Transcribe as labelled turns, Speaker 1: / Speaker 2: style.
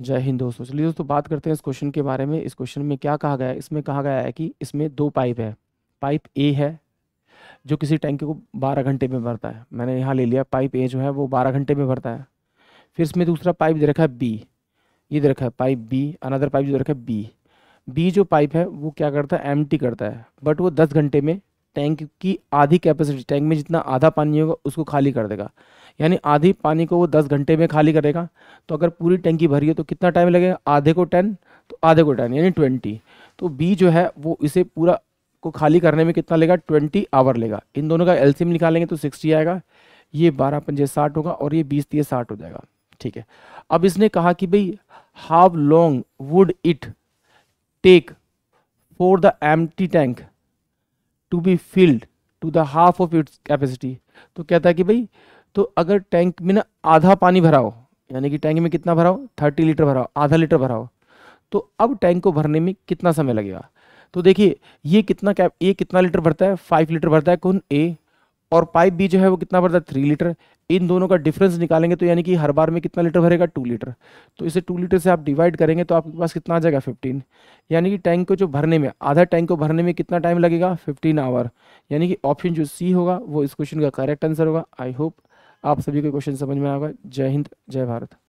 Speaker 1: जय हिंद दोस्तों चलिए दोस्तों बात करते हैं इस क्वेश्चन के बारे में इस क्वेश्चन में क्या कहा गया है इसमें कहा गया है कि इसमें दो पाइप है पाइप ए है जो किसी टैंकी को बारह घंटे में भरता है मैंने यहाँ ले लिया पाइप ए जो है वो बारह घंटे में भरता है फिर इसमें दूसरा पाइप दे रखा है बी ये दे रखा है पाइप बी अनदर पाइप जो दे रखा है बी बी जो पाइप है वो क्या करता है एम करता है बट वो दस घंटे में टैंक की आधी कैपेसिटी टैंक में जितना आधा पानी होगा उसको खाली कर देगा यानी आधी पानी को वो दस घंटे में खाली करेगा तो अगर पूरी टंकी भरी है तो कितना टाइम लगेगा आधे को टेन तो आधे को टेन यानी ट्वेंटी तो बी जो है वो इसे पूरा को खाली करने में कितना लेगा ट्वेंटी आवर लेगा इन दोनों का एल्सियम निकालेंगे तो सिक्सटी आएगा ये बारह पंजे साठ होगा और ये बीस तीस साठ हो जाएगा ठीक है अब इसने कहा कि भाई how long would it take for the M tank to be filled to the half of its capacity तो कहता है कि भाई तो अगर टैंक में ना आधा पानी भराओ यानी कि टैंक में कितना भराओ थर्टी लीटर भराओ आधा लीटर भराओ तो अब टैंक को भरने में कितना समय लगेगा तो देखिए ये कितना कैप ये कितना लीटर भरता है फाइव लीटर भरता है कौन ए और पाइप बी जो है वो कितना भरता है थ्री लीटर इन दोनों का डिफरेंस निकालेंगे तो यानी कि हर बार में कितना लीटर भरेगा टू लीटर तो इसे टू लीटर से आप डिवाइड करेंगे तो आपके पास कितना आ जाएगा फिफ्टीन यानी कि टैंक को जो भरने में आधा टैंक को भरने में कितना टाइम लगेगा फिफ्टीन आवर यानी कि ऑप्शन जो सी होगा वो इस क्वेश्चन का करेक्ट आंसर होगा आई होप आप सभी को क्वेश्चन समझ में आएगा जय हिंद जय भारत